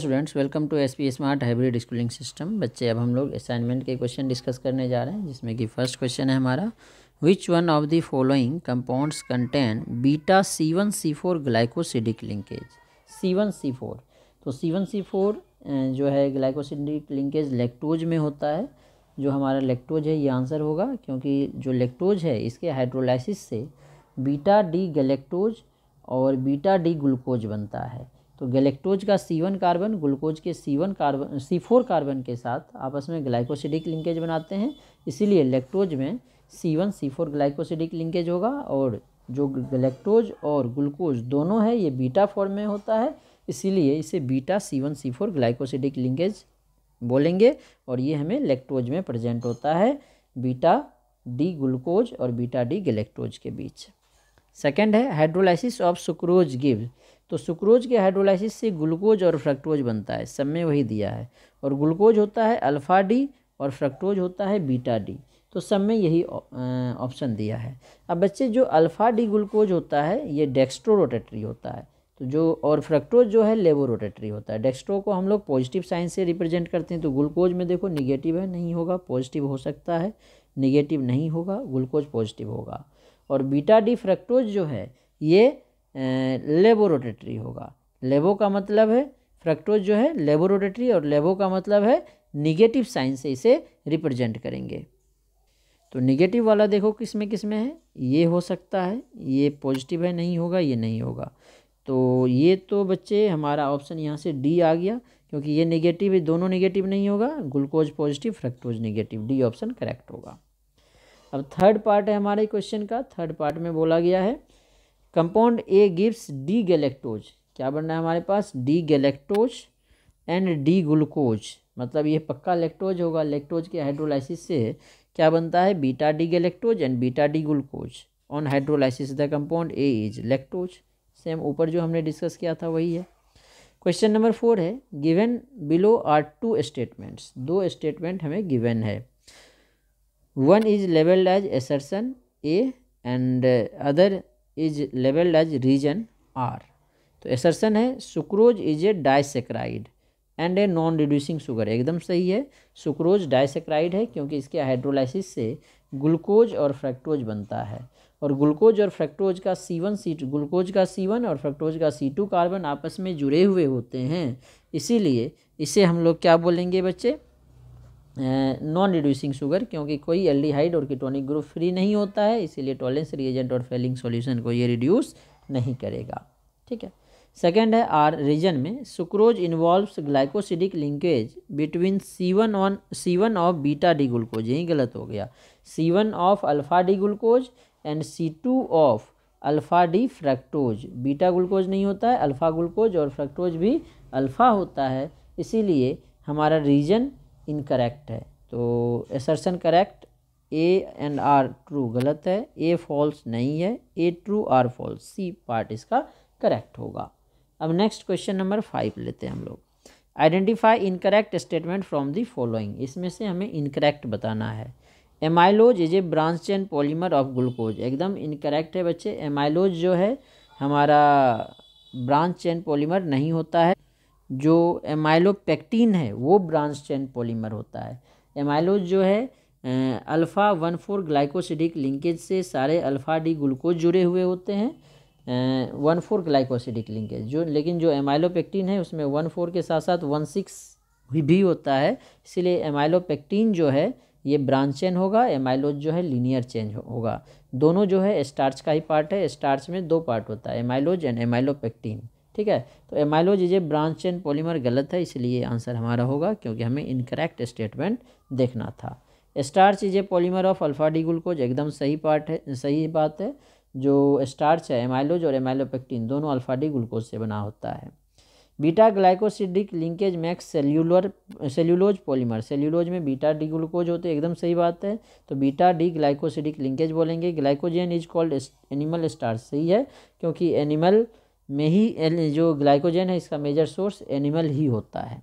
students welcome to S P smart hybrid schooling system बच्चे अब हम लोग असाइनमेंट के क्वेश्चन डिस्कस करने जा रहे हैं जिसमें कि फर्स्ट क्वेश्चन है हमारा which one of the following compounds contain beta C one C four glycosidic linkage C one C four तो सी वन सी फोर जो है ग्लाइकोसिडिक लिंकेज लेक्टोज में होता है जो हमारा लेक्टोज है ये आंसर होगा क्योंकि जो लेक्टोज है इसके हाइड्रोलाइसिस से बीटा डी गलेक्टोज और बीटा डी ग्लूकोज बनता है तो गैलेक्टोज का सी वन कार्बन ग्लूकोज के C one carbon C four carbon के साथ आपस में ग्लाइकोसिडिक लिंकेज बनाते हैं इसीलिए लेक्टोज में C one C four glycosidic linkage होगा और जो गलेक्टोज और ग्लूकोज दोनों है ये बीटा फॉर्म में होता है इसीलिए इसे beta C one C four glycosidic linkage बोलेंगे और ये हमें लेक्टोज में प्रेजेंट होता है बीटा डी ग्लूकोज और बीटा डी गलेक्टोज के बीच सेकेंड है हाइड्रोलाइसिस ऑफ सुक्रोज गिव तो सुक्रोज के हाइड्रोलाइसिस से ग्लूकोज और फ्रक्टोज बनता है सब में वही दिया है और ग्लूकोज होता है अल्फ़ा डी और फ्रक्टोज होता है बीटा डी तो सब में यही ऑप्शन दिया है अब बच्चे जो अल्फ़ा डी ग्लूकोज होता है ये डेक्स्ट्रो रोटेटरी होता है तो जो और फ्रक्टोज जो है लेबो रोटेटरी होता है डेक्स्ट्रो को हम लोग पॉजिटिव साइन से रिप्रेजेंट करते हैं तो ग्लूकोज में देखो निगेटिव है नहीं होगा पॉजिटिव हो सकता है निगेटिव नहीं होगा ग्लूकोज पॉजिटिव होगा और बीटा डी फ्रक्टोज जो है ये लेबोरोटेटरी होगा लेबो का मतलब है फ्रक्टोज जो है लेबोरोटेटरी और लेबो का मतलब है निगेटिव साइन से इसे रिप्रेजेंट करेंगे तो निगेटिव वाला देखो किस में किस में है ये हो सकता है ये पॉजिटिव है नहीं होगा ये नहीं होगा तो ये तो बच्चे हमारा ऑप्शन यहाँ से डी आ गया क्योंकि ये निगेटिव है दोनों नेगेटिव नहीं होगा glucose positive fructose negative D option correct होगा अब थर्ड पार्ट है हमारे क्वेश्चन का थर्ड पार्ट में बोला गया है compound A gives D galactose क्या बनना है हमारे पास D galactose and D glucose मतलब ये पक्का लेक्टोज होगा लेक्टोज के हाइड्रोलाइसिस से क्या बनता है beta D galactose and beta D glucose on hydrolysis the compound A is lactose same ऊपर जो हमने डिस्कस किया था वही है क्वेश्चन नंबर फोर है given below are two statements दो स्टेटमेंट हमें गिवन है one is labelled as assertion A and other is labelled as reason R तो एसर्सन है sucrose is a disaccharide and a non reducing sugar एकदम सही है sucrose disaccharide है क्योंकि इसके हाइड्रोलाइसिस से ग्लूकोज और फ्रैक्टोज बनता है और ग्लूकोज और फ्रैक्टोज का C one C two glucose का सी वन और फ्रैक्टोज का सी टू कार्बन आपस में जुड़े हुए होते हैं इसीलिए इसे हम लोग क्या बोलेंगे बच्चे नॉन रिड्यूसिंग शुगर क्योंकि कोई एल्डिहाइड और कीटोनिक ग्रुप फ्री नहीं होता है इसीलिए टॉलेंस रिएजेंट और फेलिंग सॉल्यूशन को ये रिड्यूस नहीं करेगा ठीक है सेकेंड है आर रीजन में sucrose involves glycosidic linkage between C one on C one of beta D glucose यही गलत हो गया C one of alpha D glucose and C two of alpha D fructose beta glucose नहीं होता है alpha glucose और fructose भी alpha होता है इसीलिए हमारा रीजन इनकरेक्ट है तो assertion correct A and R true गलत है ए फॉल्स नहीं है A true R false C part इसका करेक्ट होगा अब नेक्स्ट क्वेश्चन नंबर फाइव लेते हैं हम लोग identify incorrect statement from the following इसमें से हमें इनकरेक्ट बताना है amylose is a branch chain polymer of glucose एकदम इनकरेक्ट है बच्चे एमाइलोज जो है हमारा ब्रांच चेन पॉलीमर नहीं होता है जो एमाइलोपेक्टिन है वो ब्रांच चैन पॉलीमर होता है एमाइलोज जो है alpha one four glycosidic linkage से सारे अल्फ़ा डी ग्लूकोज जुड़े हुए होते हैं वन फोर ग्लाइकोसिडिक लिंकेज जो लेकिन जो एमाइलोपेक्टिन है उसमें वन फोर के साथ साथ वन सिक्स भी होता है इसलिए एमाइलोपेक्टिन जो है ये ब्रांच चेन होगा एमाइलोज जो है लीनियर चेंज होगा दोनों जो है स्टार्च का ही पार्ट है स्टार्च में दो पार्ट होता है एमाइलोज एंड एमाइलोपेक्टिन ठीक है तो amylose is a branch chain polymer गलत है इसलिए आंसर हमारा होगा क्योंकि हमें इनकरेक्ट स्टेटमेंट देखना था starch is a polymer of alpha D glucose एकदम सही पार्ट है सही बात है जो स्टार्च है एमाइलोज और एमाइलोपेक्टिन दोनों अल्फा डी ग्लूकोज से बना होता है beta glycosidic linkage max cellular cellulose polymer cellulose में बीटा डी ग्लूकोज होते एकदम सही बात है तो बीटा डी ग्लाइकोसिडिक लिंकेज बोलेंगे glycogen is called animal starch सही है क्योंकि एनिमल में ही जो ग्लाइकोजन है इसका मेजर सोर्स एनिमल ही होता है